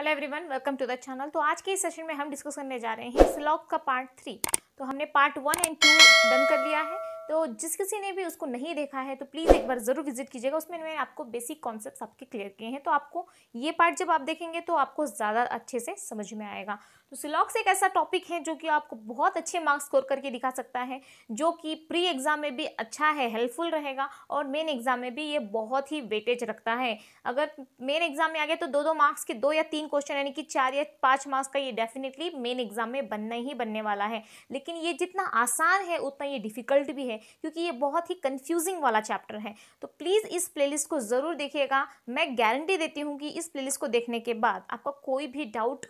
Hello everyone welcome to the channel तो आज के इस सेशन में हम डिस्कस करने जा रहे हैं स्लॉक का पार्ट थ्री तो हमने part one and two done कर लिया है तो जिस किसी ने भी उसको नहीं देखा है तो प्लीज़ एक बार ज़रूर विजिट कीजिएगा उसमें मैंने आपको बेसिक कॉन्सेप्ट आपके क्लियर किए हैं तो आपको ये पार्ट जब आप देखेंगे तो आपको ज़्यादा अच्छे से समझ में आएगा तो सिलॉक्स एक ऐसा टॉपिक है जो कि आपको बहुत अच्छे मार्क्स स्कोर करके दिखा सकता है जो कि प्री एग्ज़ाम में भी अच्छा है हेल्पफुल रहेगा और मेन एग्ज़ाम में भी ये बहुत ही वेटेज रखता है अगर मेन एग्ज़ाम में आ गया तो दो दो मार्क्स के दो या तीन क्वेश्चन यानी कि चार या पाँच मार्क्स का ये डेफिनेटली मेन एग्ज़ाम में बनना ही बनने वाला है लेकिन ये जितना आसान है उतना ये डिफ़िकल्ट भी है क्योंकि ये बहुत ही कन्फ्यूजिंग वाला चैप्टर है तो प्लीज़ इस प्ले को ज़रूर देखिएगा मैं गारंटी देती हूँ कि इस प्ले को देखने के बाद आपका कोई भी डाउट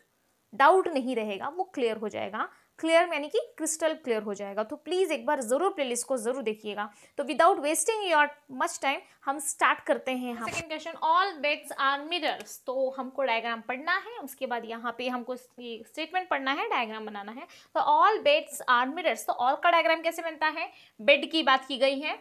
डाउट नहीं रहेगा वो क्लियर हो जाएगा क्लियर यानी कि क्रिस्टल क्लियर हो जाएगा तो प्लीज़ एक बार ज़रूर प्लेलिस्ट को ज़रूर देखिएगा तो without wasting your much time हम स्टार्ट करते हैं हम second question all beds are mirrors तो हमको डायग्राम पढ़ना है उसके बाद यहाँ पे हमको स्टेटमेंट पढ़ना है डायग्राम बनाना है तो ऑल बेड्स आर मिरर्स तो ऑल का डायग्राम कैसे बनता है बेड की बात की गई है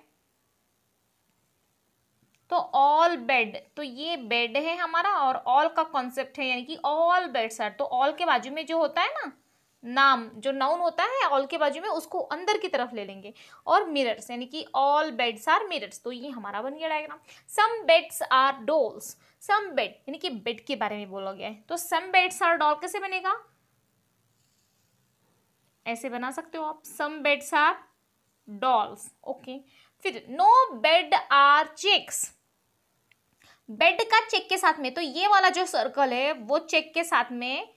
तो ऑल बेड तो ये बेड है हमारा और ऑल का कॉन्सेप्ट है यानी कि ऑल बेड्स आर तो ऑल के बाजू में जो होता है ना नाम जो नाउन होता है ऑल के बाजू में उसको अंदर की तरफ ले लेंगे और मिरर्स यानी कि ऑल बेड्स आर मिरर्स तो ये हमारा बन गया diagram some beds are dolls some bed यानी कि बेड के बारे में बोला गया है तो सम बेड्स आर डॉल कैसे बनेगा ऐसे बना सकते हो आप some beds are dolls okay फिर no bed are checks bed का चेक के साथ में तो ये वाला जो सर्कल है वो चेक के साथ में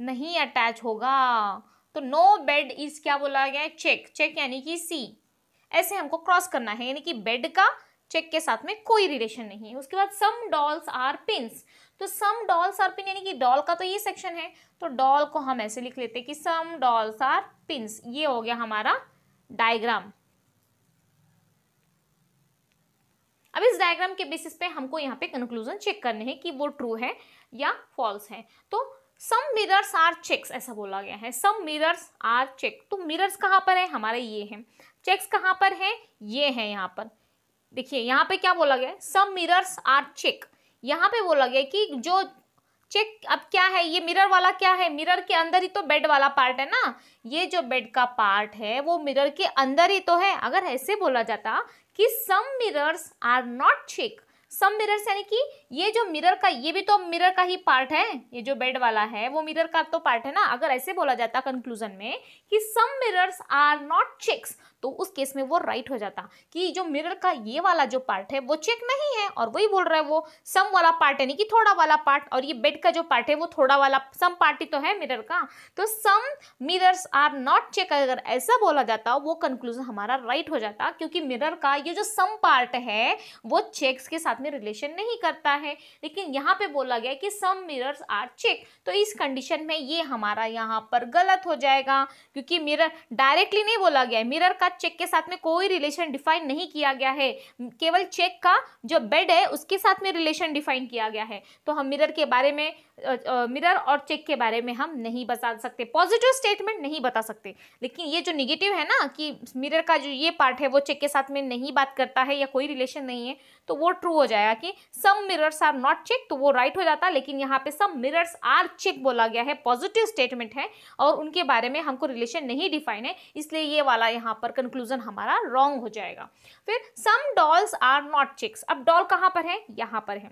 नहीं अटैच होगा तो नो बेड इज क्या बोला गया है चेक चेक यानी कि सी ऐसे हमको क्रॉस करना है यानी कि बेड का चेक के साथ में कोई रिलेशन नहीं है उसके बाद सम डॉल्स आर पिंस तो सम डॉल्स आर पिन यानी कि डॉल का तो ये सेक्शन है तो डॉल को हम ऐसे लिख लेते कि सम डॉल्स आर पिंस ये हो गया हमारा डायग्राम अब इस डायग्राम के बेसिस पे हमको यहाँ पे कंक्लूजन चेक करने हैं कि वो ट्रू है या फॉल्स है तो सम मिरर्स आर चेक्स ऐसा बोला गया है सम मिरर्स आर चेक तो मिरर्स कहाँ पर है हमारे ये हैं चेक्स कहाँ पर है ये है यहाँ पर देखिए यहाँ पे क्या बोला गया सम मिरर्स आर चेक यहाँ पे बोला गया कि जो चेक अब क्या है ये मिरर वाला क्या है मिरर के अंदर ही तो बेड वाला पार्ट है ना ये जो बेड का पार्ट है वो मिरर के अंदर ही तो है अगर ऐसे बोला जाता कि some mirrors are not check some mirrors यानी कि ये जो मिरर का ये भी तो मिरर का ही पार्ट है ये जो बेड वाला है वो मिरर का तो पार्ट है ना अगर ऐसे बोला जाता कंक्लूजन में कि some mirrors are not checks तो उस केस में वो राइट हो जाता कि जो मिरर का ये वाला जो पार्ट है वो चेक नहीं है और वही बोल रहा है वो सम वाला पार्ट यानी कि थोड़ा वाला पार्ट और ये बेड का जो पार्ट है वो थोड़ा वाला सम पार्ट ही तो है मिरर का तो some mirrors are not check अगर ऐसा बोला जाता वो कंक्लूजन हमारा राइट हो जाता क्योंकि मिरर का ये जो सम पार्ट है वो चेक्स के साथ में रिलेशन नहीं करता है लेकिन यहाँ पे बोला गया कि सम मिरर्स आर चेक तो इस कंडीशन में ये हमारा यहाँ पर गलत हो जाएगा क्योंकि मिरर डायरेक्टली नहीं बोला गया मिरर का साथ चेक के साथ में कोई रिलेशन डिफाइन नहीं किया गया है केवल चेक का जो बेड है उसके साथ में रिलेशन डिफाइन किया गया है तो हम मिरर के बारे में मिरर और चेक के बारे में हम नहीं बता सकते पॉजिटिव स्टेटमेंट नहीं बता सकते लेकिन ये जो निगेटिव है ना कि मिरर का जो ये पार्ट है वो चेक के साथ में नहीं बात करता है या कोई रिलेशन नहीं है तो वो ट्रू हो जाएगा कि some mirrors are not check तो वो राइट हो जाता है लेकिन यहाँ पे सम मिरर्स आर चेक बोला गया है पॉजिटिव स्टेटमेंट है और उनके बारे में हमको रिलेशन नहीं डिफाइन है इसलिए ये वाला यहाँ पर कंक्लूजन हमारा रॉन्ग हो जाएगा फिर some dolls are not checks अब डॉल कहाँ पर है यहाँ पर है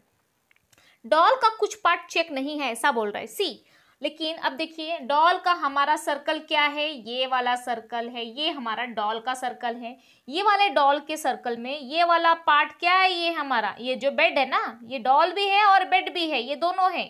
डॉल का कुछ पार्ट चेक नहीं है ऐसा बोल रहा है सी लेकिन अब देखिए डॉल का हमारा सर्कल क्या है ये वाला सर्कल है ये हमारा डॉल का सर्कल है ये वाले डॉल के सर्कल में ये वाला पार्ट क्या है ये हमारा ये जो बेड है ना ये डॉल भी है और बेड भी है ये दोनों है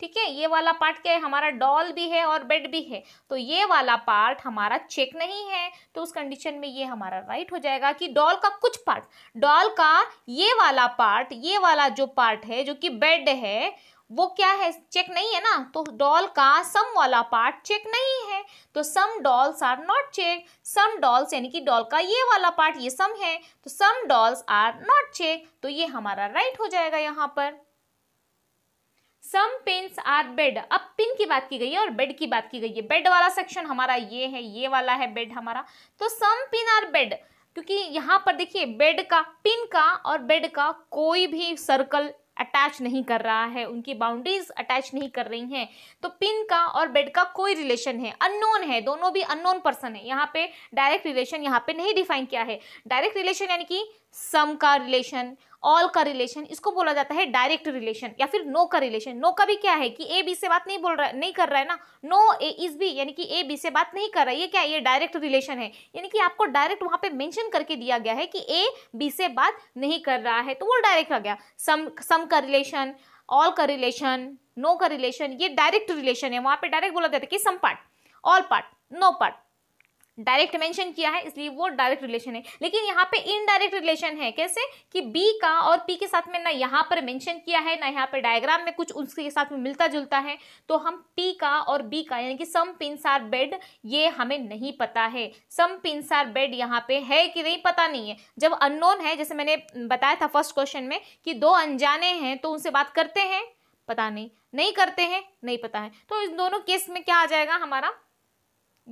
ठीक है ये वाला पार्ट क्या है हमारा डॉल भी है और बेड भी है तो ये वाला पार्ट हमारा चेक नहीं है तो उस कंडीशन में ये हमारा राइट हो जाएगा कि डॉल का कुछ पार्ट डॉल का ये वाला पार्ट ये वाला जो पार्ट है जो कि बेड है वो क्या है चेक नहीं है ना तो डॉल का सम वाला पार्ट चेक नहीं है तो some dolls are not check some dolls यानी कि डॉल का ये वाला पार्ट ये सम है तो some dolls are not check तो ये हमारा राइट हो जाएगा यहाँ पर सम पेंस आर बेड अब पिन की बात की गई है और बेड की बात की गई है बेड वाला सेक्शन हमारा ये है ये वाला है बेड हमारा तो सम पिन आर बेड क्योंकि यहाँ पर देखिए बेड का पिन का और बेड का कोई भी सर्कल अटैच नहीं कर रहा है उनकी बाउंड्रीज अटैच नहीं कर रही हैं तो पिन का और बेड का कोई रिलेशन है अननोन है दोनों भी अननोन पर्सन है यहाँ पे डायरेक्ट रिलेशन यहाँ पे नहीं डिफाइन किया है डायरेक्ट रिलेशन यानी कि सम का रिलेशन ऑल का रिलेशन इसको बोला जाता है डायरेक्ट रिलेशन या फिर नो का रिलेशन नो का भी क्या है कि ए बी से बात नहीं बोल रहा नहीं कर रहा है ना नो ए इज बी यानी कि ए बी से बात नहीं कर रहा है ये क्या ये डायरेक्ट रिलेशन है यानी कि आपको डायरेक्ट वहाँ पे मेंशन करके दिया गया है कि ए बी से बात नहीं कर रहा है तो वो डायरेक्ट आ गया सम सम का रिलेशन ऑल का रिलेशन नो का रिलेशन ये डायरेक्ट रिलेशन है वहाँ पर डायरेक्ट बोला जाता है कि some part all part no part direct mention किया है इसलिए वो डायरेक्ट रिलेशन है लेकिन यहाँ पे इनडायरेक्ट रिलेशन है कैसे कि बी का और पी के साथ में ना यहाँ पर मेंशन किया है ना यहाँ पर डायग्राम में कुछ उसके साथ में मिलता जुलता है तो हम पी का और बी का यानी कि सम पिंस आर बेड ये हमें नहीं पता है सम पिंस आर बेड यहाँ पे है कि नहीं पता नहीं है जब अननोन है जैसे मैंने बताया था फर्स्ट क्वेश्चन में कि दो अनजाने हैं तो उनसे बात करते हैं पता नहीं नहीं करते हैं नहीं पता है तो इन दोनों केस में क्या आ जाएगा हमारा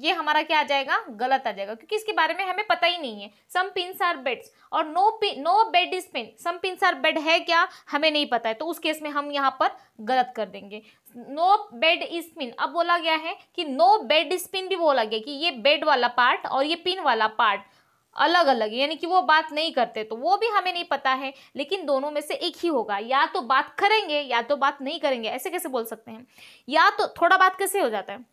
ये हमारा क्या आ जाएगा गलत आ जाएगा क्योंकि इसके बारे में हमें पता ही नहीं है सम पिन आर बेड्स और no pin no bed is pin some pin are bed है क्या हमें नहीं पता है तो उस केस में हम यहाँ पर गलत कर देंगे नो बेड इज पिन अब बोला गया है कि नो बेड इज पिन भी बोला गया कि ये बेड वाला पार्ट और ये पिन वाला पार्ट अलग अलग यानी कि वो बात नहीं करते तो वो भी हमें नहीं पता है लेकिन दोनों में से एक ही होगा या तो बात करेंगे या तो बात नहीं करेंगे ऐसे कैसे बोल सकते हैं या तो थोड़ा बात कैसे हो जाता है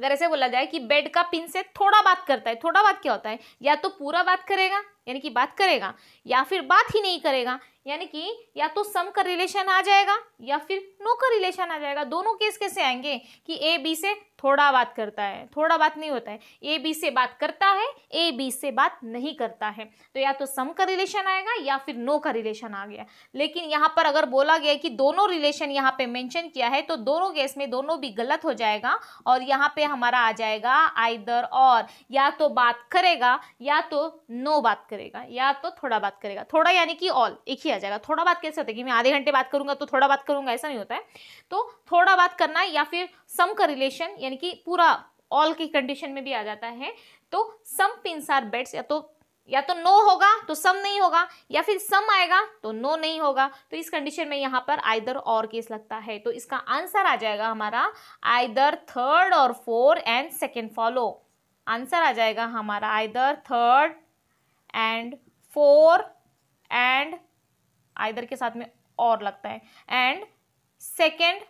अगर ऐसे बोला जाए कि बेड का पिन से थोड़ा बात करता है थोड़ा बात क्या होता है या तो पूरा बात करेगा यानी कि बात करेगा या फिर बात ही नहीं करेगा यानी कि या तो सम का रिलेशन आ जाएगा या फिर नो का रिलेशन आ जाएगा दोनों केस कैसे आएंगे कि ए बी से थोड़ा बात करता है थोड़ा बात नहीं होता है ए बी से बात करता है ए बी से बात नहीं करता है तो या तो सम का रिलेशन आएगा या फिर नो का रिलेशन आ गया लेकिन यहाँ पर अगर बोला गया कि दोनों रिलेशन यहाँ पे मैंशन किया है तो दोनों केस में दोनों भी गलत हो जाएगा और यहाँ पे हमारा आ जाएगा आइदर और या तो बात करेगा या तो नो बात करेगा या तो थोड़ा बात करेगा थोड़ा यानी कि ऑल एक ही आ जाएगा थोड़ा बात कैसे होता है कि मैं आधे घंटे बात करूंगा तो थोड़ा बात करूंगा ऐसा नहीं होता है तो थोड़ा बात करना या फिर सम का रिलेशन यानी कि पूरा ऑल की कंडीशन में भी आ जाता है तो सम पिंस आर बेट्स या तो या तो नो होगा तो सम नहीं होगा या फिर सम आएगा तो नो नहीं होगा तो इस कंडीशन में यहां पर आइदर और केस लगता है तो इसका आंसर आ जाएगा हमारा आइदर थर्ड और four and second follow answer आ जाएगा हमारा either third and four and either के साथ में और लगता है एंड सेकेंड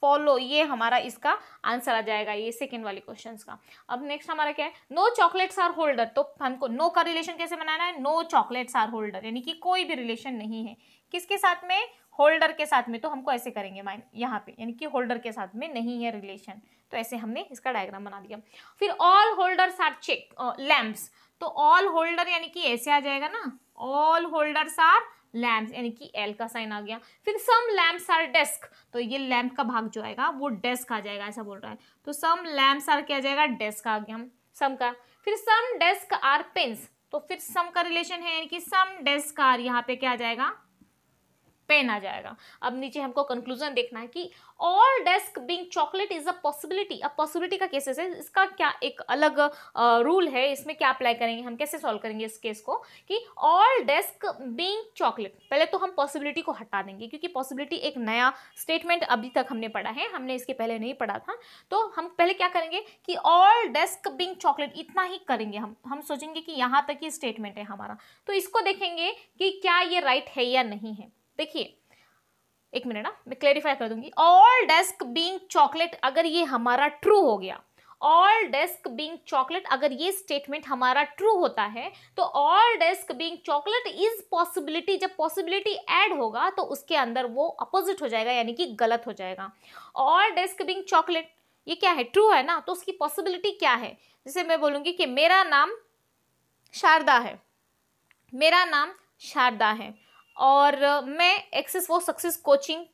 फॉलो ये हमारा इसका आंसर आ जाएगा ये सेकेंड वाले क्वेश्चन का अब नेक्स्ट हमारा क्या है नो चॉकलेट्स आर होल्डर तो हमको नो no का रिलेशन कैसे बनाना है नो चॉकलेट्स आर होल्डर यानी कि कोई भी रिलेशन नहीं है किसके साथ में होल्डर के साथ में तो हमको ऐसे करेंगे माइंड यहाँ पे यानी कि होल्डर के साथ में नहीं है रिलेशन तो ऐसे हमने इसका डायग्राम बना दिया फिर all holders are check lamps तो ऑल होल्डर यानी कि ऐसे आ जाएगा ना ऑल होल्डर्स आर लैम्प्स यानी कि एल का साइन आ गया फिर सम लैम्प्स आर डेस्क तो ये लैम्प का भाग जो आएगा वो डेस्क आ जाएगा ऐसा बोल रहा है तो सम लैम्प्स आर क्या जाएगा डेस्क आ गया सम का फिर सम डेस्क आर पेन्स तो फिर सम का रिलेशन है यानी कि सम डेस्क आर यहाँ पे क्या आ जाएगा पेन आ जाएगा अब नीचे हमको कंक्लूजन देखना है कि all desk being chocolate is a possibility अब पॉसिबिलिटी का केसेस है इसका क्या एक अलग रूल है इसमें क्या अप्लाई करेंगे हम कैसे सॉल्व करेंगे इस केस को कि ऑल डेस्क बिंग चॉकलेट पहले तो हम पॉसिबिलिटी को हटा देंगे क्योंकि पॉसिबिलिटी एक नया स्टेटमेंट अभी तक हमने पढ़ा है हमने इसके पहले नहीं पढ़ा था तो हम पहले क्या करेंगे कि ऑल डेस्क बिंग चॉकलेट इतना ही करेंगे हम हम सोचेंगे कि यहाँ तक ही स्टेटमेंट है हमारा तो इसको देखेंगे कि क्या ये राइट है या नहीं है देखिए एक मिनट ना मैं क्लेरिफाई कर दूंगी ऑल डेस्क बींग चॉकलेट अगर ये हमारा ट्रू हो गया ऑल डेस्क बींग चॉकलेट अगर ये स्टेटमेंट हमारा ट्रू होता है तो all desk being chocolate is possibility जब पॉसिबिलिटी एड होगा तो उसके अंदर वो अपोजिट हो जाएगा यानी कि गलत हो जाएगा ऑल डेस्क बींग चॉकलेट ये क्या है ट्रू है ना तो उसकी पॉसिबिलिटी क्या है जैसे मैं बोलूंगी कि मेरा नाम शारदा है मेरा नाम शारदा है और मैं एक्सेस फॉर सक्सेस कोचिंग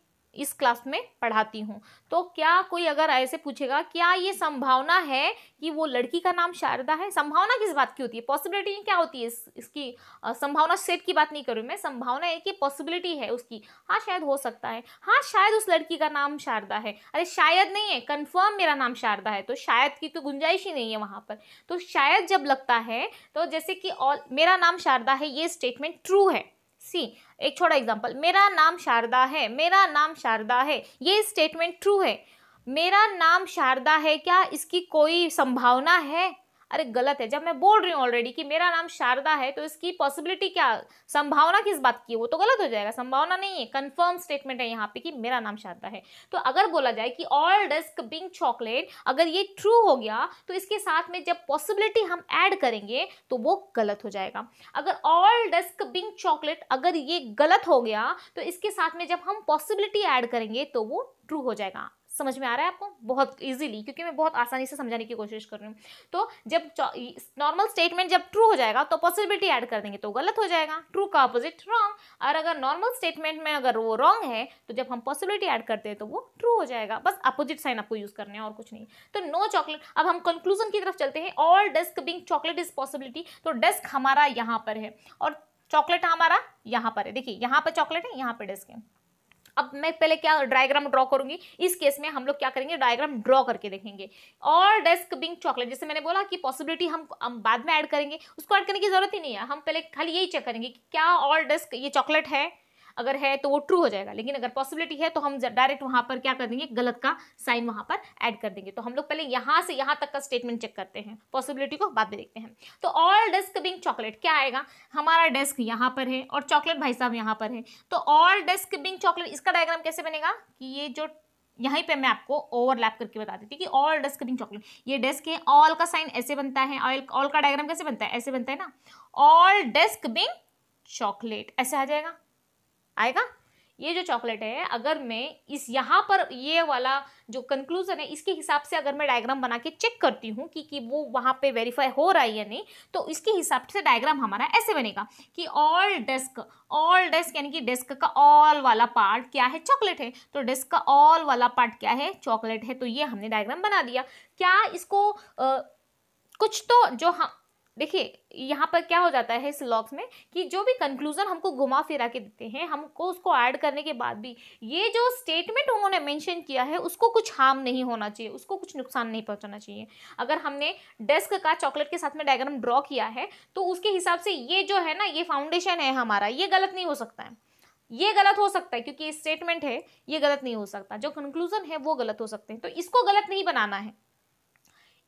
इस क्लास में पढ़ाती हूँ तो क्या कोई अगर ऐसे पूछेगा क्या ये संभावना है कि वो लड़की का नाम शारदा है संभावना किस बात की होती है पॉसिबिलिटी क्या होती है इस, इसकी आ, संभावना सेट की बात नहीं करूँ मैं संभावना है कि पॉसिबिलिटी है उसकी हाँ शायद हो सकता है हाँ शायद उस लड़की का नाम शारदा है अरे शायद नहीं है कन्फर्म मेरा नाम शारदा है तो शायद की तो गुंजाइश ही नहीं है वहाँ पर तो शायद जब लगता है तो जैसे कि मेरा नाम शारदा है ये स्टेटमेंट ट्रू है सी एक छोटा एग्जाम्पल मेरा नाम शारदा है मेरा नाम शारदा है ये स्टेटमेंट ट्रू है मेरा नाम शारदा है क्या इसकी कोई संभावना है अरे गलत है जब मैं बोल रही हूँ ऑलरेडी कि मेरा नाम शारदा है तो इसकी पॉसिबिलिटी क्या संभावना किस बात की है वो तो गलत हो जाएगा संभावना नहीं है कंफर्म स्टेटमेंट है यहाँ पे कि मेरा नाम शारदा है तो अगर बोला जाए कि ऑल डेस्क बिंग चॉकलेट अगर ये ट्रू हो गया तो इसके साथ में जब पॉसिबिलिटी हम ऐड करेंगे तो वो गलत हो जाएगा अगर ऑल डेस्क बिंग चॉकलेट अगर ये गलत हो गया तो इसके साथ में जब हम पॉसिबिलिटी ऐड करेंगे तो वो ट्रू हो जाएगा समझ में आ रहा है आपको बहुत ईजिली क्योंकि मैं बहुत आसानी से समझाने की कोशिश कर रही हूँ तो जब नॉर्मल स्टेटमेंट जब ट्रू हो जाएगा तो पॉसिबिलिटी ऐड कर देंगे तो गलत हो जाएगा ट्रू का अपोजिट रॉन्ग और अगर नॉर्मल स्टेटमेंट में अगर वो रॉन्ग है तो जब हम पॉसिबिलिटी ऐड करते हैं तो वो ट्रू हो जाएगा बस अपोजिट साइन आपको यूज़ करने हैं और कुछ नहीं तो नो चॉकलेट अब हम कंक्लूजन की तरफ चलते हैं all desk being chocolate is possibility तो डेस्क हमारा यहाँ पर है और चॉकलेट हमारा यहाँ पर है देखिए यहाँ पर चॉकलेट है यहाँ पर डेस्क है अब मैं पहले क्या डायग्राम ड्रॉ करूंगी इस केस में हम लोग क्या करेंगे डायग्राम ड्रॉ करके देखेंगे और डेस्क बिंग चॉकलेट जैसे मैंने बोला कि पॉसिबिलिटी हम, बाद में ऐड करेंगे उसको ऐड करने की जरूरत ही नहीं है हम पहले खाली यही चेक करेंगे कि क्या और डेस्क ये चॉकलेट है अगर है तो वो ट्रू हो जाएगा लेकिन अगर पॉसिबिलिटी है तो हम डायरेक्ट वहां पर क्या कर देंगे गलत का साइन वहाँ पर ऐड कर देंगे तो हम लोग पहले यहाँ से यहाँ तक का स्टेटमेंट चेक करते हैं पॉसिबिलिटी को बाद में देखते हैं तो ऑल डेस्क बिंग चॉकलेट क्या आएगा हमारा डेस्क यहाँ पर है और चॉकलेट भाई साहब यहाँ पर है तो ऑल डेस्क बिंग चॉकलेट इसका डायग्राम कैसे बनेगा कि ये जो यहीं पे मैं आपको ओवरलैप करके बता देती कि ऑल डेस्क बिंग चॉकलेट ये डेस्क है ऑल का साइन ऐसे बनता है ऑल का डायग्राम कैसे बनता है ऐसे बनता है ना ऑल डेस्क बिंग चॉकलेट ऐसे आ जाएगा आएगा ये जो चॉकलेट है अगर मैं इस यहाँ पर ये वाला जो कंक्लूजन है इसके हिसाब से अगर मैं डायग्राम बना के चेक करती हूँ कि कि वो वहाँ पे वेरीफाई हो रहा है या नहीं तो इसके हिसाब से डायग्राम हमारा ऐसे बनेगा कि ऑल डेस्क ऑल डेस्क यानी कि डेस्क का ऑल वाला पार्ट क्या है चॉकलेट है तो डेस्क का ऑल वाला पार्ट क्या है चॉकलेट है तो ये हमने डायग्राम बना दिया क्या इसको आ, कुछ तो जो हम देखिए यहाँ पर क्या हो जाता है इस लॉक्स में कि जो भी कंक्लूजन हमको घुमा फिरा के देते हैं हमको उसको ऐड करने के बाद भी ये जो स्टेटमेंट उन्होंने मेंशन किया है उसको कुछ हार्म नहीं होना चाहिए उसको कुछ नुकसान नहीं पहुँचाना चाहिए अगर हमने डेस्क का चॉकलेट के साथ में डायग्राम ड्रॉ किया है तो उसके हिसाब से ये जो है ना ये फाउंडेशन है हमारा ये गलत नहीं हो सकता है ये गलत हो सकता है क्योंकि स्टेटमेंट है ये गलत नहीं हो सकता जो कंक्लूजन है वो गलत हो सकते हैं तो इसको गलत नहीं बनाना है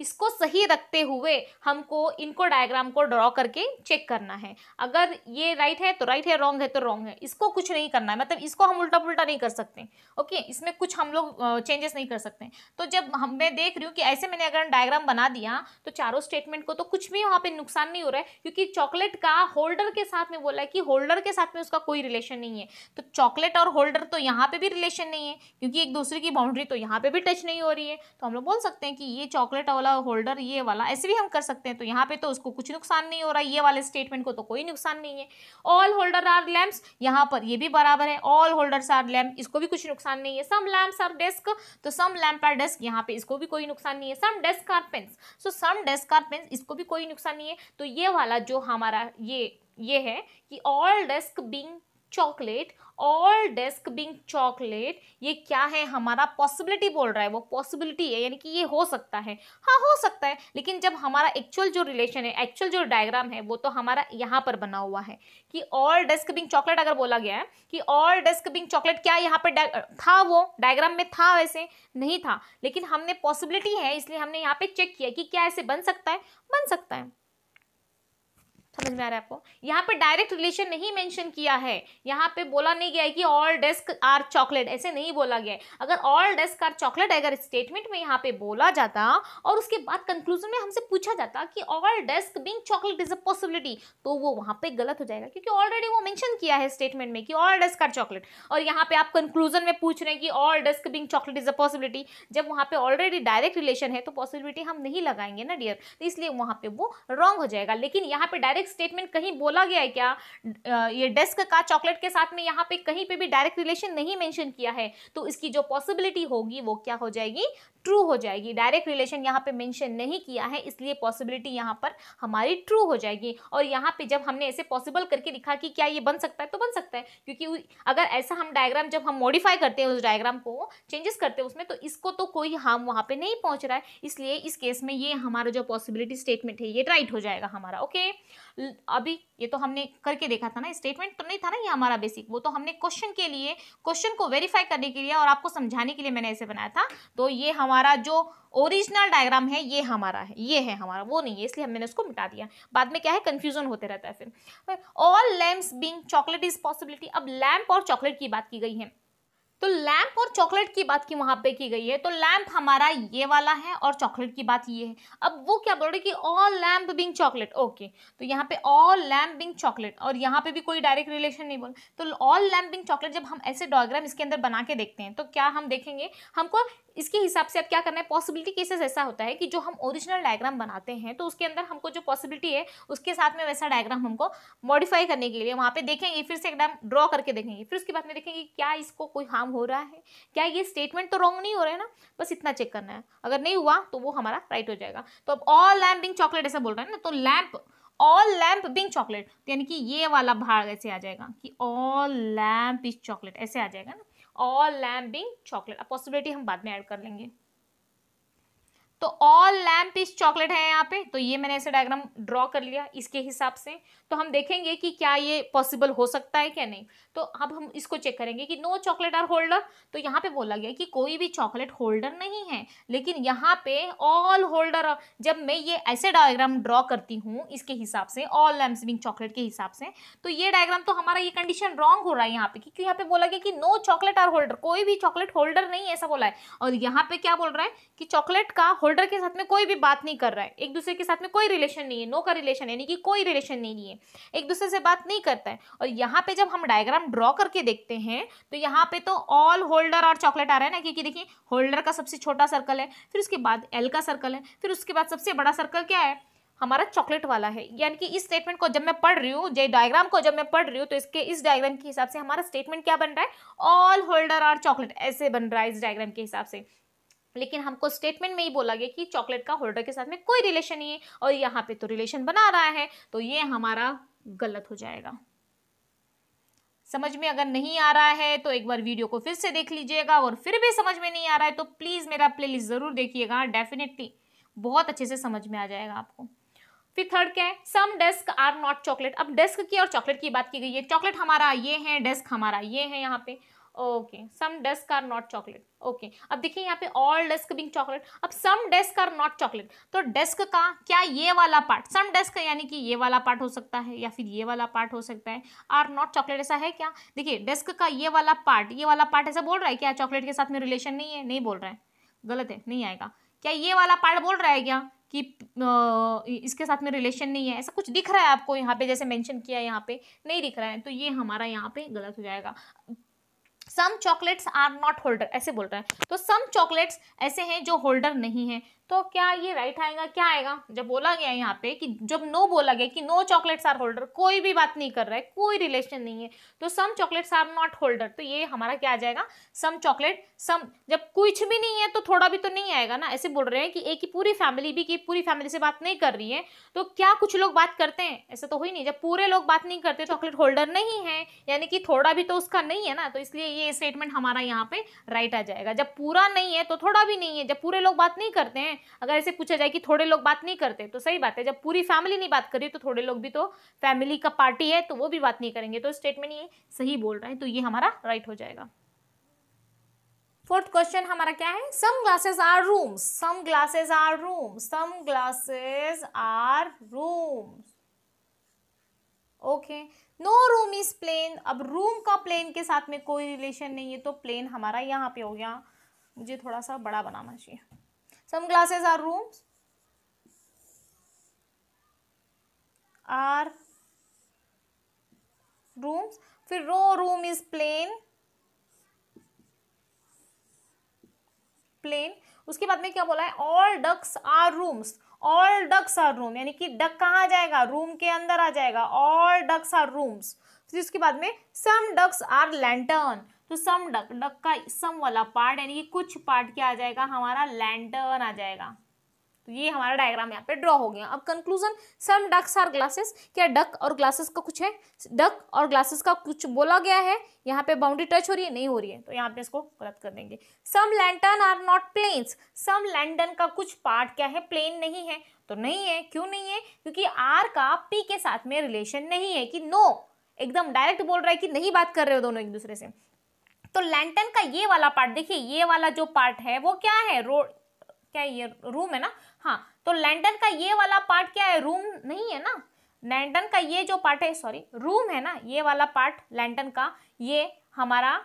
इसको सही रखते हुए हमको इनको डायग्राम को ड्रॉ करके चेक करना है अगर ये राइट है तो राइट है रॉन्ग है तो रॉन्ग है इसको कुछ नहीं करना है मतलब इसको हम उल्टा पुल्टा नहीं कर सकते ओके इसमें कुछ हम लोग चेंजेस नहीं कर सकते तो जब हम मैं देख रही हूँ कि ऐसे मैंने अगर डायग्राम बना दिया तो चारों स्टेटमेंट को तो कुछ भी वहाँ पर नुकसान नहीं हो रहा है क्योंकि चॉकलेट का होल्डर के साथ में बोला है कि होल्डर के साथ में उसका कोई रिलेशन नहीं है तो चॉकलेट और होल्डर तो यहाँ पे भी रिलेशन नहीं है क्योंकि एक दूसरे की बाउंड्री तो यहाँ पर भी टच नहीं हो रही है तो हम लोग बोल सकते हैं कि ये चॉकलेट वाला वाला होल्डर ये वाला ऐसे भी हम कर सकते हैं तो यहाँ पे तो उसको कुछ नुकसान नहीं हो रहा ये वाले स्टेटमेंट को तो कोई नुकसान नहीं है ऑल होल्डर आर लैम्प्स यहाँ पर ये भी बराबर है ऑल होल्डर्स आर लैम्प इसको भी कुछ नुकसान नहीं है सम लैम्प्स आर डेस्क तो सम लैम्प आर डेस्क यहाँ पे इसको भी कोई नुकसान नहीं है some desk are pens so some desk are pens इसको भी कोई नुकसान नहीं है तो ये वाला जो हमारा ये ये है कि all desk being chocolate all desk being chocolate ये क्या है हमारा पॉसिबिलिटी बोल रहा है वो पॉसिबिलिटी है यानी कि ये हो सकता है हाँ हो सकता है लेकिन जब हमारा एक्चुअल जो रिलेशन है एक्चुअल जो डायग्राम है वो तो हमारा यहाँ पर बना हुआ है कि ऑल डेस्क बिंग चॉकलेट अगर बोला गया है कि ऑल डेस्क बिंग चॉकलेट क्या यहाँ पर था वो डायग्राम में था वैसे नहीं था लेकिन हमने पॉसिबिलिटी है इसलिए हमने यहाँ पे चेक किया कि क्या ऐसे बन सकता है बन सकता है समझ में आ रहा है आपको यहाँ पे डायरेक्ट रिलेशन नहीं मेंशन किया है यहाँ पे बोला नहीं गया है कि ऑल डेस्क आर चॉकलेट ऐसे नहीं बोला गया है अगर ऑल डेस्क आर चॉकलेट अगर स्टेटमेंट में यहाँ पे बोला जाता और उसके बाद कंक्लूजन में हमसे पूछा जाता कि all desk being chocolate is a possibility तो वो वहाँ पे गलत हो जाएगा क्योंकि ऑलरेडी वो मैंशन किया है स्टेटमेंट में कि ऑल डेस्क आर चॉकलेट और यहाँ पे आप कंक्लूजन में पूछ रहे हैं कि all desk being chocolate is a possibility जब वहाँ पे ऑलरेडी डायरेक्ट रिलेशन है तो पॉसिबिलिटी हम नहीं लगाएंगे ना डियर तो इसलिए वहाँ पे वो रॉन्ग हो जाएगा लेकिन यहाँ पे डायरेक्ट डायरेक्ट स्टेटमेंट कहीं बोला गया है क्या ये डेस्क का चॉकलेट के साथ में यहाँ पे कहीं पे भी डायरेक्ट रिलेशन नहीं मेंशन किया है तो इसकी जो पॉसिबिलिटी होगी वो क्या हो जाएगी ट्रू हो जाएगी डायरेक्ट रिलेशन यहाँ पे मेंशन नहीं किया है इसलिए पॉसिबिलिटी यहाँ पर हमारी ट्रू हो जाएगी और यहाँ पे जब हमने ऐसे पॉसिबल करके लिखा कि क्या ये बन सकता है तो बन सकता है क्योंकि अगर ऐसा हम डायग्राम जब हम मॉडिफाई करते हैं उस डायग्राम को चेंजेस करते हैं उसमें तो इसको तो कोई हार्म वहाँ पर नहीं पहुँच रहा है इसलिए इस केस में ये हमारा जो पॉसिबिलिटी स्टेटमेंट है ये राइट हो जाएगा हमारा ओके अभी ये तो हमने करके देखा था ना स्टेटमेंट तो नहीं था ना ये हमारा बेसिक वो तो हमने क्वेश्चन के लिए क्वेश्चन को वेरीफाई करने के लिए और आपको समझाने के लिए मैंने ऐसे बनाया था तो ये हमारा हमारा जो ओरिजिनल डायग्राम है ये हमारा है ये है हमारा वो नहीं है इसलिए हमने उसको मिटा दिया बाद में क्या है कंफ्यूजन होते रहता है फिर all lamp being chocolate is possibility अब लैम्प और चॉकलेट की बात की गई है तो लैम्प और चॉकलेट की बात की वहां पे की गई है तो लैंप हमारा ये वाला है और चॉकलेट की बात ये है अब वो क्या बोल रहे कि all lamp being chocolate okay तो यहाँ पे ऑल लैंप बिंग चॉकलेट और यहाँ पे भी कोई डायरेक्ट रिलेशन नहीं बोल तो ऑल लैंप बिंग चॉकलेट जब हम ऐसे डायग्राम इसके अंदर बना के देखते हैं तो क्या हम देखेंगे हमको इसके हिसाब से अब क्या करना है पॉसिबिलिटी केसेस ऐसा होता है कि जो हम ओरिजिनल डायग्राम बनाते हैं तो उसके अंदर हमको जो पॉसिबिलिटी है उसके साथ में वैसा डायग्राम हमको मॉडिफाई करने के लिए वहाँ पे देखेंगे फिर से एकदम ड्रॉ करके देखेंगे फिर उसके बाद में देखेंगे क्या इसको कोई हार्म काम हो रहा है क्या ये स्टेटमेंट तो रॉन्ग नहीं हो रहा है ना बस इतना चेक करना है अगर नहीं हुआ तो वो हमारा राइट हो जाएगा तो अब ऑल लैम्प बिंग चॉकलेट ऐसा बोल रहा है ना तो lamp all lamp being chocolate यानी कि ये वाला भाग ऐसे आ जाएगा कि ऑल लैम्प इज चॉकलेट ऐसे आ जाएगा ना ऑल लैम्प बिंग चॉकलेट अब पॉसिबिलिटी हम बाद में ऐड कर लेंगे तो ऑल लैम्प इस चॉकलेट है यहाँ पे तो ये मैंने ऐसे डायग्राम ड्रॉ कर लिया इसके हिसाब से तो हम देखेंगे कि क्या ये पॉसिबल हो सकता है क्या नहीं तो अब हम इसको चेक करेंगे कि नो चॉकलेट आर होल्डर तो यहाँ पे बोला गया कि कोई भी चॉकलेट होल्डर नहीं है लेकिन यहाँ पे ऑल होल्डर जब मैं ये ऐसे डायग्राम ड्रॉ करती हूँ इसके हिसाब से ऑल लैम्प बिंग चॉकलेट के हिसाब से तो ये डायग्राम तो हमारा ये कंडीशन रॉन्ग हो रहा है यहाँ पे क्योंकि यहाँ पे बोला गया कि नो चॉकलेट आर होल्डर कोई भी चॉकलेट होल्डर नहीं ऐसा बोला है और यहाँ पे क्या बोल रहा है कि चॉकलेट का होल्डर के साथ में कोई भी बात नहीं कर रहा है एक दूसरे के साथ में कोई रिलेशन नहीं है नो का रिलेशन यानी कि कोई रिलेशन नहीं है एक दूसरे से बात नहीं करता है और यहाँ पे जब हम डायग्राम ड्रॉ करके देखते हैं तो यहाँ पे तो ऑल होल्डर और चॉकलेट आ रहा है ना क्योंकि देखिए होल्डर का सबसे छोटा सर्कल है फिर उसके बाद एल का सर्कल है फिर उसके बाद सबसे बड़ा सर्कल क्या है हमारा चॉकलेट वाला है यानी कि इस स्टेटमेंट को जब मैं पढ़ रही हूँ डायग्राम को जब मैं पढ़ रही हूँ तो इसके इस डायग्राम के हिसाब से हमारा स्टेटमेंट क्या बन रहा है ऑल होल्डर और चॉकलेट ऐसे बन रहा है इस डायग्राम के हिसाब से लेकिन हमको स्टेटमेंट में ही बोला गया कि चॉकलेट का होल्डर के साथ में कोई रिलेशन नहीं है और यहाँ पे तो रिलेशन बना रहा है तो ये हमारा गलत हो जाएगा समझ में अगर नहीं आ रहा है तो एक बार वीडियो को फिर से देख लीजिएगा और फिर भी समझ में नहीं आ रहा है तो प्लीज़ मेरा प्ले ज़रूर देखिएगा डेफिनेटली बहुत अच्छे से समझ में आ जाएगा आपको फिर थर्ड क्या है some desk are not chocolate अब डेस्क की और चॉकलेट की बात की गई है चॉकलेट हमारा ये है डेस्क हमारा ये है यहाँ पे okay some desk are not chocolate okay अब देखिए यहाँ पे ऑल डेस्क बिंग चॉकलेट अब some desk are not chocolate तो डेस्क का क्या ये वाला पार्ट सम डेस्क यानी कि ये वाला पार्ट हो सकता है या फिर ये वाला पार्ट हो सकता है आर नॉट चॉकलेट ऐसा है क्या देखिए डेस्क का ये वाला पार्ट ये वाला पार्ट ऐसा बोल रहा है क्या चॉकलेट के साथ में रिलेशन नहीं है नहीं बोल रहा है गलत है नहीं आएगा क्या ये वाला पार्ट बोल रहा है क्या कि इसके साथ में रिलेशन नहीं है ऐसा कुछ दिख रहा है आपको यहाँ पे जैसे मेंशन किया यहाँ पे नहीं दिख रहा है तो ये हमारा यहाँ पे गलत हो जाएगा some chocolates are not holder ऐसे बोल रहे हैं तो सम चॉकलेट्स ऐसे हैं जो होल्डर नहीं है तो क्या ये राइट आएगा क्या आएगा जब बोला गया यहाँ पे कि जब नो बोला गया कि नो चॉकलेट्स आर होल्डर कोई भी बात नहीं कर रहा है कोई रिलेशन नहीं है तो some chocolates are not holder तो ये हमारा क्या आ जाएगा सम चॉकलेट सम जब कुछ भी नहीं है तो थोड़ा भी तो नहीं आएगा ना ऐसे बोल रहे हैं कि एक ही पूरी फैमिली भी की पूरी फैमिली से बात नहीं कर रही है तो क्या कुछ लोग बात करते हैं ऐसा तो हो ही नहीं जब पूरे लोग बात नहीं करते चॉकलेट होल्डर नहीं है यानी कि थोड़ा भी तो उसका नहीं है ना तो इसलिए ये स्टेटमेंट हमारा यहाँ पे राइट आ जाएगा जब पूरा नहीं है तो थोड़ा भी नहीं है जब पूरे लोग बात नहीं करते हैं अगर ऐसे पूछा जाए कि थोड़े लोग बात नहीं करते तो सही बात है जब पूरी फैमिली नहीं बात कर रही तो थोड़े लोग भी तो फैमिली का पार्टी है तो वो भी बात नहीं करेंगे तो स्टेटमेंट ये सही बोल रहे हैं तो ये हमारा राइट हो जाएगा फोर्थ क्वेश्चन हमारा क्या है some glasses are room some glasses are room some glasses are room okay no room is plane अब रूम का प्लेन के साथ में कोई रिलेशन नहीं है तो प्लेन हमारा यहाँ पे हो गया मुझे थोड़ा सा बड़ा बनाना चाहिए some classes are rooms are rooms फिर row room is plane plane उसके बाद में क्या बोला है all ducks are rooms all ducks are room यानी कि डक कहाँ जाएगा रूम के अंदर आ जाएगा ऑल डक्स आर रूम्स फिर उसके बाद में सम डक्स आर लैंटर्न तो सम डक डक का सम वाला पार्ट यानी कि कुछ पार्ट क्या आ जाएगा हमारा लैंटर्न आ जाएगा तो ये हमारा डायग्राम यहाँ पे ड्रॉ हो गया अब conclusion some ducks are glasses क्या डक और ग्लासेस का कुछ है डक और ग्लासेस का कुछ बोला गया है यहाँ पे बाउंड्री टच हो रही है नहीं हो रही है तो यहाँ पे इसको गलत कर देंगे some lantern are not planes some lantern का कुछ पार्ट क्या है प्लेन नहीं है तो नहीं है क्यों नहीं है क्योंकि आर का पी के साथ में रिलेशन नहीं है कि नो एकदम डायरेक्ट बोल रहा है कि नहीं बात कर रहे हो दोनों एक दूसरे से तो लैंटन का ये वाला पार्ट देखिए ये वाला जो पार्ट है वो क्या है रो क्या ये रूम है ना हाँ तो लैंटन का ये वाला पार्ट क्या है रूम नहीं है ना लैंटन का ये जो पार्ट है सॉरी रूम है ना ये वाला पार्ट लैंटन का ये हमारा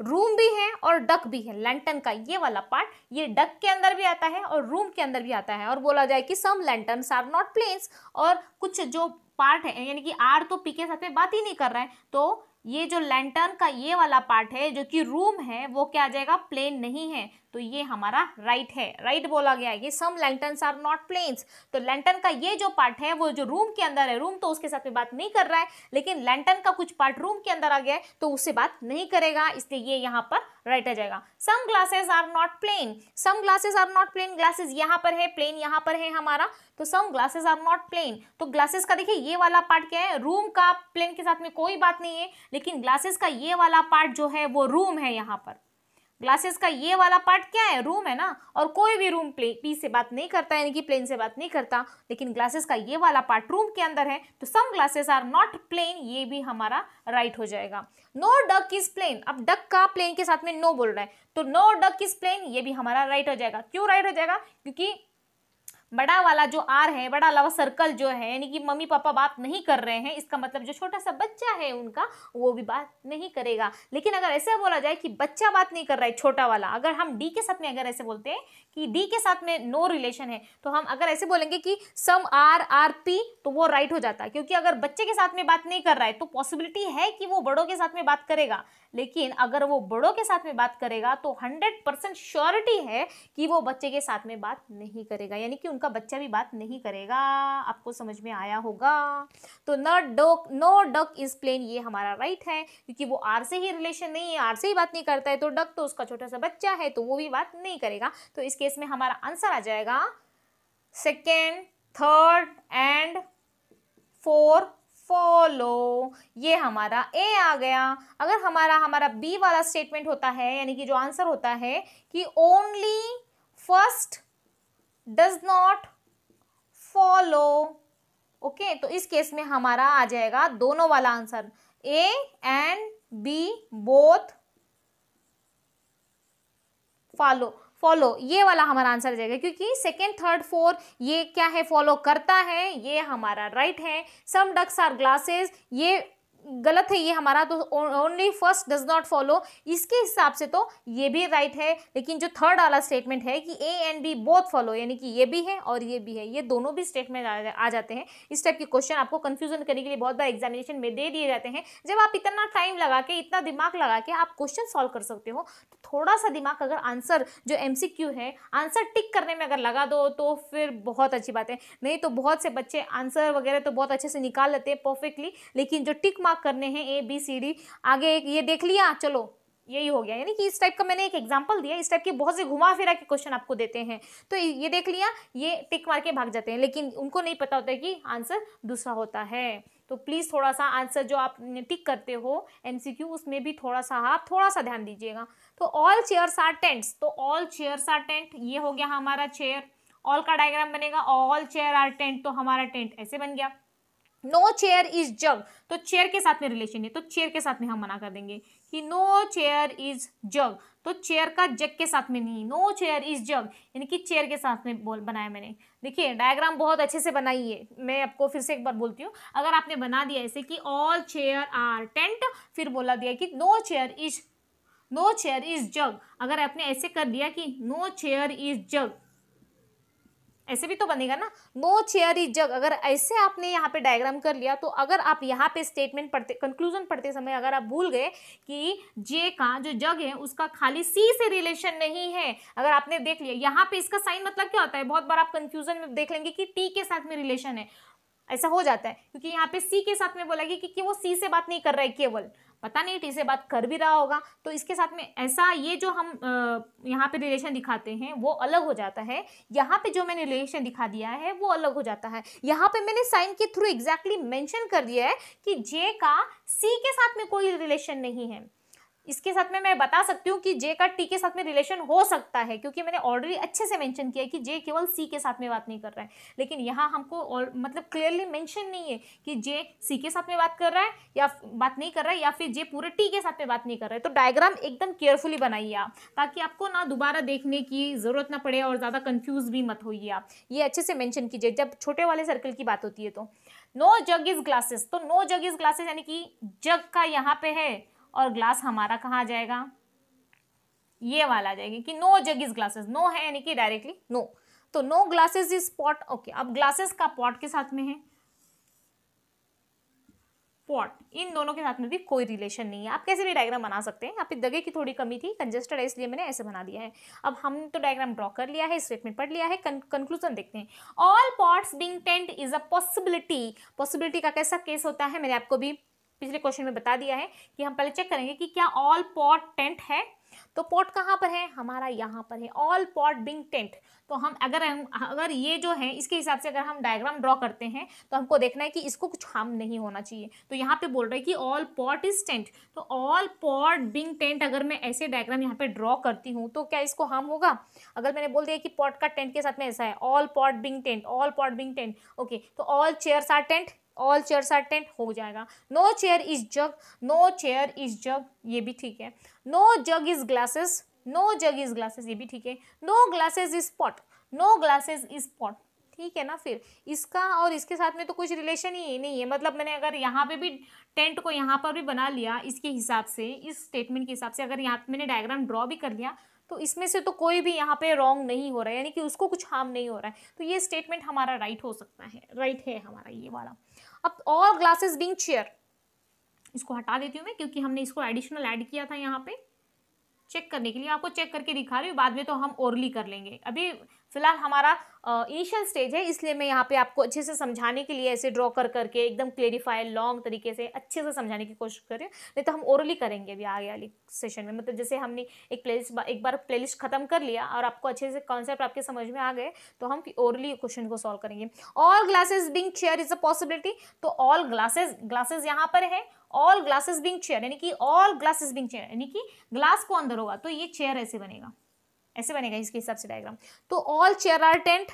रूम भी है और डक भी है लैंटन का ये वाला पार्ट ये डक के अंदर भी आता है और रूम के अंदर भी आता है और बोला जाए कि some lantern are not planes और कुछ जो पार्ट है यानी कि आर तो पी के साथ में बात ही नहीं कर रहा है तो ये जो लैंटर्न का ये वाला पार्ट है जो कि रूम है वो क्या आ जाएगा प्लेन नहीं है तो ये हमारा राइट right है राइट right बोला गया है कि some lantern are not planes तो लेंटन का ये जो पार्ट है वो जो रूम के अंदर है रूम तो उसके साथ में बात नहीं कर रहा है लेकिन लेंटन का कुछ पार्ट रूम के अंदर आ गया है तो उससे बात नहीं करेगा इसलिए ये यहाँ पर राइट आ जाएगा some glasses are not plane some glasses are not plane glasses यहाँ पर है प्लेन यहाँ पर है हमारा तो some glasses are not plane तो ग्लासेस का देखिए ये वाला पार्ट क्या है रूम का प्लेन के साथ में कोई बात नहीं है लेकिन ग्लासेस का ये वाला पार्ट जो है वो रूम है यहाँ पर ग्लासेस का ये वाला पार्ट क्या है रूम है ना और कोई भी रूम प्ले पी से बात नहीं करता यानी कि प्लेन से बात नहीं करता लेकिन ग्लासेस का ये वाला पार्ट रूम के अंदर है तो some glasses are not plane ये भी हमारा राइट हो जाएगा नो डक इज प्लेन अब डक का प्लेन के साथ में नो बोल रहा है तो नो डक इज प्लेन ये भी हमारा राइट हो जाएगा क्यों राइट हो जाएगा क्योंकि बड़ा वाला जो आर है बड़ा वाला सर्कल जो है यानी कि मम्मी पापा बात नहीं कर रहे हैं इसका मतलब जो छोटा सा बच्चा है उनका वो भी बात नहीं करेगा लेकिन अगर ऐसे बोला जाए कि बच्चा बात नहीं कर रहा है छोटा वाला अगर हम डी के साथ में अगर ऐसे बोलते हैं कि डी के साथ में नो रिलेशन है तो हम अगर ऐसे बोलेंगे कि सम आर आर पी तो वो राइट हो जाता है क्योंकि अगर बच्चे के साथ में बात नहीं कर रहा है तो पॉसिबिलिटी है कि वो बड़ों के साथ में बात करेगा लेकिन अगर वो बड़ों के साथ में बात करेगा तो हंड्रेड परसेंट श्योरिटी है कि वो बच्चे के साथ में बात नहीं करेगा यानी कि उनका बच्चा भी बात नहीं करेगा आपको समझ में आया होगा तो न डोक नो डक इज प्लेन ये हमारा राइट है क्योंकि वो आर से ही रिलेशन नहीं है आर से ही बात नहीं करता है तो डक तो उसका छोटा सा बच्चा है तो वो भी बात नहीं करेगा तो इसके केस में हमारा आंसर आ जाएगा second third and four follow ये हमारा ए आ गया अगर हमारा हमारा बी वाला स्टेटमेंट होता है यानी कि जो आंसर होता है कि only first does not follow okay तो इस केस में हमारा आ जाएगा दोनों वाला answer A and B both follow follow ये वाला हमारा आंसर जाएगा क्योंकि सेकेंड थर्ड फोर ये क्या है फॉलो करता है ये हमारा राइट right है सम डक्स आर ग्लासेस ये गलत है ये हमारा तो only first does not follow इसके हिसाब से तो ये भी राइट right है लेकिन जो थर्ड वाला स्टेटमेंट है कि A and B both follow यानी कि ये भी है और ये भी है ये दोनों भी स्टेटमेंट आ जाते हैं इस टाइप के क्वेश्चन आपको कन्फ्यूजन करने के लिए बहुत बार एग्जामिनेशन में दे दिए जाते हैं जब आप इतना टाइम लगा के इतना दिमाग लगा के आप क्वेश्चन सॉल्व कर सकते हो तो थोड़ा सा दिमाग अगर आंसर जो एम है आंसर टिक करने में अगर लगा दो तो फिर बहुत अच्छी बात है नहीं तो बहुत से बच्चे आंसर वगैरह तो बहुत अच्छे से निकाल लेते हैं परफेक्टली लेकिन जो टिक मार्क मार्क करने हैं ए बी सी डी आगे एक ये देख लिया चलो यही हो गया यानी कि इस टाइप का मैंने एक एग्जांपल दिया इस टाइप के बहुत से घुमा फिरा के क्वेश्चन आपको देते हैं तो ये देख लिया ये टिक मार के भाग जाते हैं लेकिन उनको नहीं पता होता है कि आंसर दूसरा होता है तो प्लीज़ थोड़ा सा आंसर जो आप टिक करते हो एमसीक्यू उसमें भी थोड़ा सा आप थोड़ा सा ध्यान दीजिएगा तो ऑल चेयर्स आर टेंट्स तो ऑल चेयर्स आर टेंट ये हो गया हमारा चेयर ऑल का डायग्राम बनेगा ऑल चेयर आर टेंट तो हमारा टेंट ऐसे बन गया नो चेयर इज जग तो चेयर के साथ में रिलेशन है तो चेयर के साथ में हम मना कर देंगे कि नो चेयर इज जग तो चेयर का जग के साथ में नहीं नो चेयर इज जग यानी कि चेयर के साथ में बोल बनाया मैंने देखिए डायग्राम बहुत अच्छे से बनाई है मैं आपको फिर से एक बार बोलती हूँ अगर आपने बना दिया ऐसे कि ऑल चेयर आर टेंट फिर बोला दिया कि no chair is no chair is jug अगर आपने ऐसे कर दिया कि नो चेयर इज जग ऐसे भी तो बनेगा ना नो चेयर इज जग अगर ऐसे आपने यहाँ पे डायग्राम कर लिया तो अगर आप यहाँ पे स्टेटमेंट पढ़ते कंक्लूजन पढ़ते समय अगर आप भूल गए कि जे का जो जग है उसका खाली सी से रिलेशन नहीं है अगर आपने देख लिया यहाँ पे इसका साइन मतलब क्या होता है बहुत बार आप कंफ्यूजन में देख लेंगे कि टी के साथ में रिलेशन है ऐसा हो जाता है क्योंकि यहाँ पे सी के साथ में बोला गया कि, कि वो सी से बात नहीं कर रहा है केवल पता नहीं टी से बात कर भी रहा होगा तो इसके साथ में ऐसा ये जो हम यहाँ पे रिलेशन दिखाते हैं वो अलग हो जाता है यहाँ पे जो मैंने रिलेशन दिखा दिया है वो अलग हो जाता है यहाँ पे मैंने साइन के थ्रू एग्जैक्टली मेंशन कर दिया है कि जे का सी के साथ में कोई रिलेशन नहीं है इसके साथ में मैं बता सकती हूँ कि जे का टी के साथ में रिलेशन हो सकता है क्योंकि मैंने ऑलरेडी अच्छे से मेंशन किया है कि जे केवल सी के साथ में बात नहीं कर रहा है लेकिन यहाँ हमको और मतलब क्लियरली मेंशन नहीं है कि जे सी के साथ में बात कर रहा है या बात नहीं कर रहा है या फिर जे पूरे टी के साथ में बात नहीं कर रहा है तो डायग्राम एकदम केयरफुली बनाइए आप ताकि आपको ना दोबारा देखने की ज़रूरत ना पड़े और ज़्यादा कन्फ्यूज भी मत होइए आप ये अच्छे से मैंशन कीजिए जब छोटे वाले सर्कल की बात होती है तो नो जग इज ग्लासेस तो नो जग इज ग्लासेस यानी कि जग का यहाँ पे है और ग्लास हमारा कहाँ आ जाएगा ये वाला आ जाएगा कि no jug is glasses no है यानी कि डायरेक्टली नो तो no glasses is pot okay अब ग्लासेस का पॉट के साथ में है पॉट इन दोनों के साथ में भी कोई रिलेशन नहीं है आप कैसे भी डायग्राम बना सकते हैं यहाँ पे दगे की थोड़ी कमी थी कंजेस्टेड है इसलिए मैंने ऐसे बना दिया है अब हम तो डायग्राम ड्रॉ कर लिया है स्टेटमेंट पढ़ लिया है कंक्लूजन देखते हैं all pots being tent is a possibility possibility का कैसा केस होता है मैंने आपको भी पिछले क्वेश्चन में बता दिया है कि हम पहले चेक करेंगे कि क्या ऑल पॉट टेंट है तो पॉट कहाँ पर है हमारा यहाँ पर है ऑल पॉट बिंग टेंट तो हम अगर अगर ये जो है इसके हिसाब से अगर हम डायग्राम ड्रॉ करते हैं तो हमको देखना है कि इसको कुछ हार्म नहीं होना चाहिए तो यहाँ पे बोल रहे हैं कि ऑल पॉट इज टेंट तो ऑल पॉट बिंग टेंट अगर मैं ऐसे डायग्राम यहाँ पे ड्रॉ करती हूँ तो क्या इसको हार्म होगा अगर मैंने बोल दिया कि पॉट का टेंट के साथ में ऐसा है all pot being tent all pot being tent okay तो all chairs are tent all chair are tent हो जाएगा no chair is jug no chair is jug ये भी ठीक है no jug is glasses no jug is glasses ये भी ठीक है no glasses is pot no glasses is pot ठीक है ना फिर इसका और इसके साथ में तो कुछ रिलेशन ही नहीं है मतलब मैंने अगर यहाँ पे भी टेंट को यहाँ पर भी बना लिया इसके हिसाब से इस स्टेटमेंट के हिसाब से अगर यहाँ मैंने डायग्राम ड्रॉ भी कर लिया तो इसमें से तो कोई भी यहाँ पे रॉन्ग नहीं हो रहा है यानी कि उसको कुछ हार्म नहीं हो रहा है तो ये स्टेटमेंट हमारा राइट हो सकता है राइट है हमारा ये वाला अब ऑल ग्लासेस बींग चेयर इसको हटा देती हूँ मैं क्योंकि हमने इसको एडिशनल ऐड किया था यहाँ पे चेक करने के लिए आपको चेक करके दिखा रही हूँ बाद में तो हम ओरली कर लेंगे अभी फिलहाल हमारा इनिशियल स्टेज है इसलिए मैं यहाँ पे आपको अच्छे से समझाने के लिए ऐसे ड्रॉ कर करके एकदम क्लेरिफाई लॉन्ग तरीके से अच्छे से समझाने की कोशिश कर रही हूँ नहीं तो हम ओरली करेंगे अभी आगे वाली सेशन में मतलब जैसे हमने एक प्ले एक बार प्ले ख़त्म कर लिया और आपको अच्छे से कॉन्सेप्ट आपके समझ में आ गए तो हम ओरली क्वेश्चन को सॉल्व करेंगे all glasses being chair is a possibility तो ऑल ग्लासेज ग्लासेज यहाँ पर है ऑल ग्लासेज बिंग चेयर यानी कि ऑल ग्लासेज बिंग चेयर यानी कि ग्लास को अंदर होगा तो ये चेयर ऐसे बनेगा ऐसे बनेगा इसके हिसाब से डायग्राम तो all chair are tent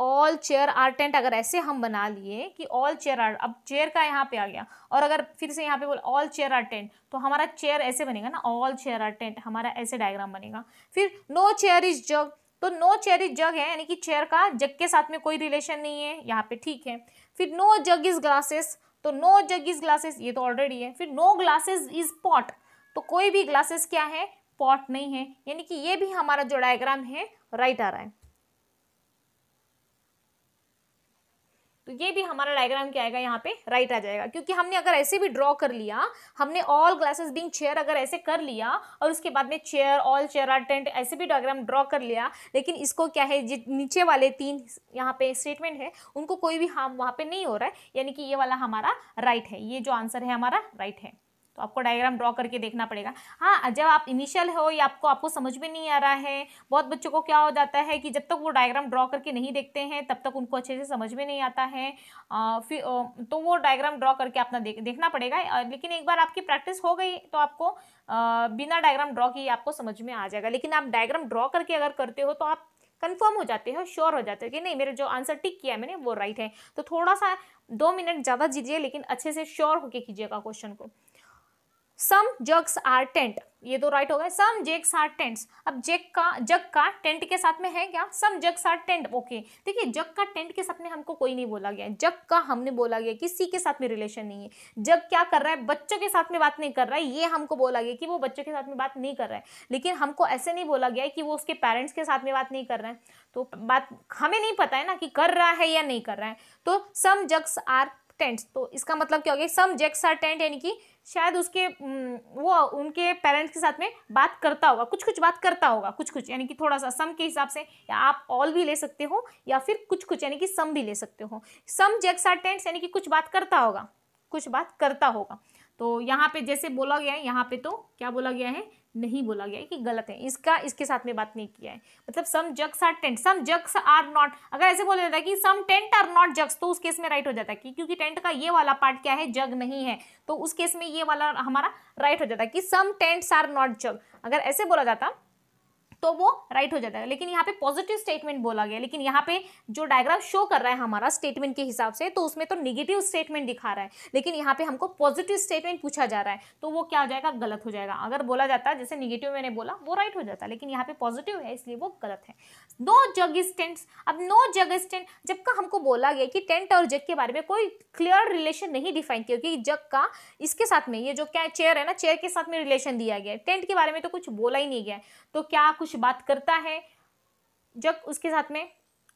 all chair are tent अगर ऐसे हम बना लिए कि ऑल चेयर आर अब चेयर का यहाँ पे आ गया और अगर फिर से यहाँ पे बोल ऑल चेयर आर टेंट तो हमारा चेयर ऐसे बनेगा ना ऑल चेयर आर टेंट हमारा ऐसे डायग्राम बनेगा फिर नो चेयर इज जग तो नो चेयर इज जग है यानी कि चेयर का जग के साथ में कोई रिलेशन नहीं है यहाँ पे ठीक है फिर नो जग इज ग्लासेस तो नो जग इज ग्लासेस ये तो ऑलरेडी है फिर नो ग्लासेस इज पॉट तो कोई भी ग्लासेस क्या है पॉट नहीं है यानी कि ये भी हमारा जो डायग्राम है राइट आ रहा है तो ये भी हमारा डायग्राम क्या आएगा यहाँ पे राइट आ जाएगा क्योंकि हमने अगर ऐसे भी ड्रॉ कर लिया हमने ऑल ग्लासेस बिंग चेयर अगर ऐसे कर लिया और उसके बाद में चेयर ऑल चेयर टेंट ऐसे भी डायग्राम ड्रॉ कर लिया लेकिन इसको क्या है नीचे वाले तीन यहाँ पे स्टेटमेंट है उनको कोई भी हार्म वहाँ पे नहीं हो रहा है यानी कि ये वाला हमारा राइट है ये जो आंसर है हमारा राइट है तो आपको डायग्राम ड्रॉ करके देखना पड़ेगा हाँ जब आप इनिशियल हो या आपको आपको समझ में नहीं आ रहा है बहुत बच्चों को क्या हो जाता है कि जब तक वो डायग्राम ड्रॉ करके नहीं देखते हैं तब तक उनको अच्छे से समझ में नहीं आता है फिर तो वो डायग्राम ड्रॉ करके अपना देख देखना पड़ेगा लेकिन एक बार आपकी प्रैक्टिस हो गई तो आपको बिना डायग्राम ड्रॉ किए आपको समझ में आ जाएगा लेकिन आप डायग्राम ड्रॉ करके अगर करते हो तो आप कंफर्म हो जाते हो श्योर हो जाते हो कि नहीं मेरे जो आंसर टिक किया है मैंने वो राइट है तो थोड़ा सा दो मिनट ज़्यादा दीजिए लेकिन अच्छे से श्योर होके कीजिएगा क्वेश्चन को सम जग्स आर टेंट ये तो राइट होगा सम जेक्स आर टेंट्स अब जेक का जग का टेंट के साथ में है क्या some jugs are tent okay देखिए जग का टेंट के साथ में हमको कोई नहीं बोला गया जग का हमने बोला गया किसी के साथ में रिलेशन नहीं है जग क्या कर रहा है बच्चों के साथ में बात नहीं कर रहा है ये हमको बोला गया कि वो बच्चों के साथ में बात नहीं कर रहा है लेकिन हमको ऐसे नहीं बोला गया कि वो उसके पेरेंट्स के साथ में बात नहीं कर रहे हैं तो बात हमें नहीं पता है ना कि कर रहा है या नहीं कर रहा है तो सम जग्स आर टेंट तो इसका मतलब क्या हो गया सम जेक्स आर टेंट यानी कि शायद उसके वो उनके पेरेंट्स के साथ में बात करता होगा कुछ कुछ बात करता होगा कुछ कुछ यानी कि थोड़ा सा सम के हिसाब से या आप ऑल भी ले सकते हो या फिर कुछ कुछ यानी कि सम भी ले सकते हो सम जेक्स आर टेंट्स यानी कि कुछ बात करता होगा कुछ बात करता होगा तो यहाँ पे जैसे बोला गया है यहाँ पे तो क्या बोला गया है नहीं बोला गया है कि गलत है इसका इसके साथ में बात नहीं किया है मतलब some jugs are tent some jugs are not अगर ऐसे बोला जाता है कि some tent are not jugs तो उस केस में राइट हो जाता है कि क्योंकि टेंट का ये वाला पार्ट क्या है जग नहीं है तो उस केस में ये वाला हमारा राइट हो जाता है कि some tents are not jug अगर ऐसे बोला जाता तो वो राइट हो जाता है लेकिन यहाँ पे पॉजिटिव स्टेटमेंट बोला गया लेकिन यहाँ पे जो डायग्राफ शो कर रहा है हमारा स्टेटमेंट के हिसाब से तो उसमें तो निगेटिव स्टेटमेंट दिखा रहा है लेकिन यहाँ पे हमको पॉजिटिव स्टेटमेंट पूछा जा रहा है तो वो क्या हो जाएगा गलत हो जाएगा अगर बोला जाता जैसे निगेटिव मैंने बोला वो राइट हो जाता लेकिन यहाँ पे पॉजिटिव है इसलिए वो गलत है नो जग स्टेंट्स अब नो जग स्टेंट जब का हमको बोला गया कि टेंट और जग के बारे में कोई क्लियर रिलेशन नहीं डिफाइन किया क्योंकि जग का इसके साथ में ये जो क्या चेयर है ना चेयर के साथ में रिलेशन दिया गया है टेंट के बारे में तो कुछ बोला ही नहीं गया तो क्या कुछ कुछ बात करता है जब उसके साथ में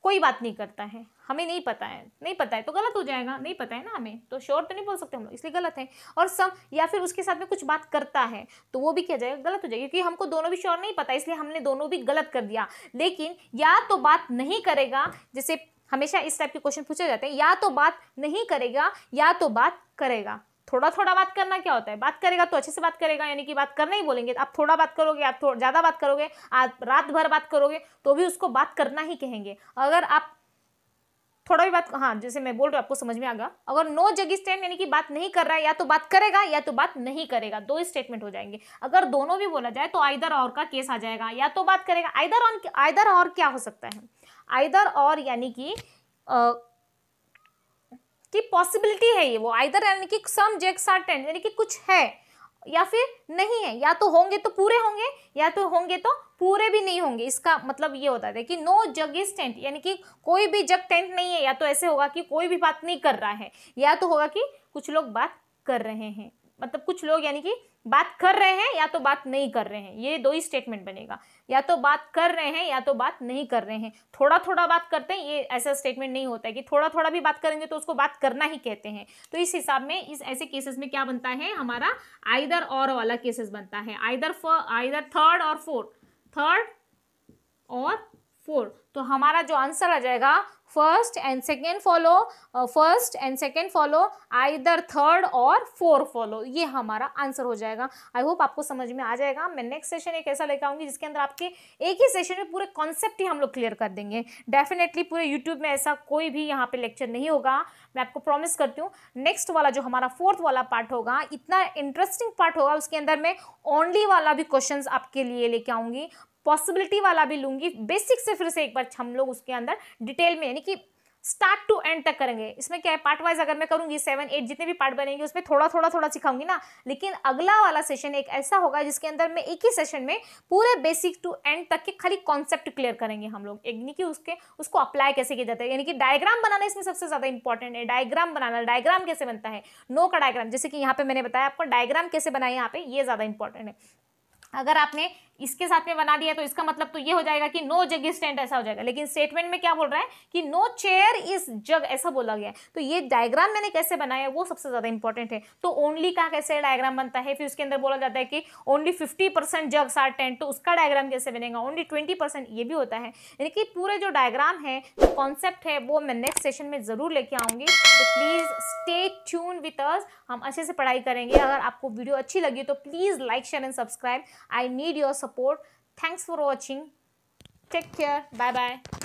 कोई बात नहीं करता है हमें नहीं पता है नहीं पता है तो गलत हो जाएगा नहीं पता है ना हमें तो श्योर तो नहीं बोल सकते हम लोग इसलिए गलत है और सम या फिर उसके साथ में कुछ बात करता है तो वो भी क्या जाएगा गलत हो जाएगा क्योंकि हमको दोनों भी श्योर नहीं पता इसलिए हमने दोनों भी गलत कर दिया लेकिन या तो बात नहीं करेगा जैसे हमेशा इस टाइप के क्वेश्चन पूछे जाते हैं या तो बात नहीं करेगा या तो बात करेगा थोड़ा थोड़ा बात करना क्या होता है बात करेगा तो अच्छे से बात करेगा यानी कि बात करना ही बोलेंगे आप थोड़ा बात करोगे आप थोड़ा ज़्यादा बात करोगे आप रात भर बात करोगे तो भी उसको बात करना ही कहेंगे अगर आप थोड़ा भी बात हाँ जैसे मैं बोल रहा हूँ आपको समझ में आगा अगर नो जग स्टैंड यानी कि बात नहीं कर रहा है या तो बात करेगा या तो बात नहीं करेगा दो ही स्टेटमेंट हो जाएंगे अगर दोनों भी बोला जाए तो आइदर और का केस आ जाएगा या तो बात करेगा आइदर ऑन आइदर और क्या हो सकता है आइदर और यानी कि कि पॉसिबिलिटी है ये वो आइदर यानी कि सम जेक्स आर टेंट यानी कि कुछ है या फिर नहीं है या तो होंगे तो पूरे होंगे या तो होंगे तो पूरे भी नहीं होंगे इसका मतलब ये होता है कि नो जग इज टेंट यानी कि कोई भी जग टेंट नहीं है या तो ऐसे होगा कि कोई भी बात नहीं कर रहा है या तो होगा कि कुछ लोग बात कर रहे हैं मतलब कुछ लोग यानी कि बात कर रहे हैं या तो बात नहीं कर रहे हैं ये दो ही स्टेटमेंट बनेगा या तो बात कर रहे हैं या तो बात नहीं कर रहे हैं थोड़ा थोड़ा बात करते हैं ये ऐसा स्टेटमेंट नहीं होता है कि थोड़ा थोड़ा भी बात करेंगे तो उसको बात करना ही कहते हैं तो इस हिसाब में इस ऐसे केसेस में क्या बनता है हमारा आइदर और वाला केसेस बनता है आइदर आइदर थर्ड और फोर्थ थर्ड और फोर्थ तो हमारा जो आंसर आ जाएगा first and second follow first and second follow follow either third or four ये हमारा आंसर हो जाएगा आई होप आपको समझ में आ जाएगा मैं नेक्स्ट सेशन एक ऐसा लेकर आऊंगी जिसके अंदर आपके एक ही सेशन में पूरे कॉन्सेप्ट ही हम लोग क्लियर कर देंगे डेफिनेटली पूरे यूट्यूब में ऐसा कोई भी यहाँ पे लेक्चर नहीं होगा मैं आपको प्रॉमिस करती हूँ नेक्स्ट वाला जो हमारा फोर्थ वाला पार्ट होगा इतना इंटरेस्टिंग पार्ट होगा उसके अंदर मैं ओनली वाला भी क्वेश्चन आपके लिए लेके आऊंगी पॉसिबिलिटी वाला भी लूंगी बेसिक से फिर से एक बार हम लोग उसके अंदर डिटेल में यानी कि स्टार्ट टू एंड तक करेंगे इसमें क्या है पार्ट वाइज अगर मैं करूंगी सेवन एट जितने भी पार्ट बनेंगे उसमें थोड़ा थोड़ा थोड़ा सिखाऊंगी ना लेकिन अगला वाला सेशन एक ऐसा होगा जिसके अंदर मैं एक ही सेशन में पूरे बेसिक टू एंड तक के खाली कॉन्सेप्ट क्लियर करेंगे हम लोग यानी कि उसके उसको अप्लाई कैसे किया जाता है यानी कि डायग्राम बनाना इसमें सबसे ज़्यादा इंपॉर्टेंट है डायग्राम बनाना डायग्राम कैसे बनता है नो का डायग्राम जैसे कि यहाँ पे मैंने बताया आपको डायग्राम कैसे बनाए यहाँ पे ये ज़्यादा इंपॉर्टेंट है अगर आपने इसके साथ में बना दिया तो इसका मतलब तो ये हो जाएगा कि नो जग इज टेंट ऐसा हो जाएगा लेकिन स्टेटमेंट में क्या बोल रहा है कि नो चेयर इज जग ऐसा बोला गया तो ये डायग्राम मैंने कैसे बनाया वो सबसे ज़्यादा इंपॉर्टेंट है तो ओनली का कैसे डायग्राम बनता है फिर उसके अंदर बोला जाता है कि only fifty percent jugs are tent तो उसका डायग्राम कैसे बनेगा ओनली ट्वेंटी परसेंट ये भी होता है यानी कि पूरे जो डायग्राम है जो कॉन्सेप्ट है वो मैं नेक्स्ट सेशन में ज़रूर लेके आऊंगी तो please stay tune with us हम अच्छे से पढ़ाई करेंगे अगर आपको वीडियो अच्छी लगी तो please like share and subscribe I need your support. Thanks for watching. Take care. Bye bye.